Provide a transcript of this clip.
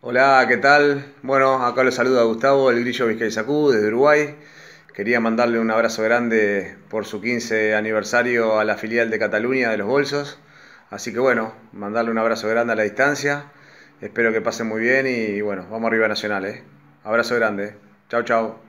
Hola, ¿qué tal? Bueno, acá los a Gustavo, el grillo Vizcay Sacú, desde Uruguay. Quería mandarle un abrazo grande por su 15 aniversario a la filial de Cataluña de los Bolsos. Así que bueno, mandarle un abrazo grande a la distancia. Espero que pasen muy bien y bueno, vamos arriba Nacional, ¿eh? Abrazo grande. Chao, chao.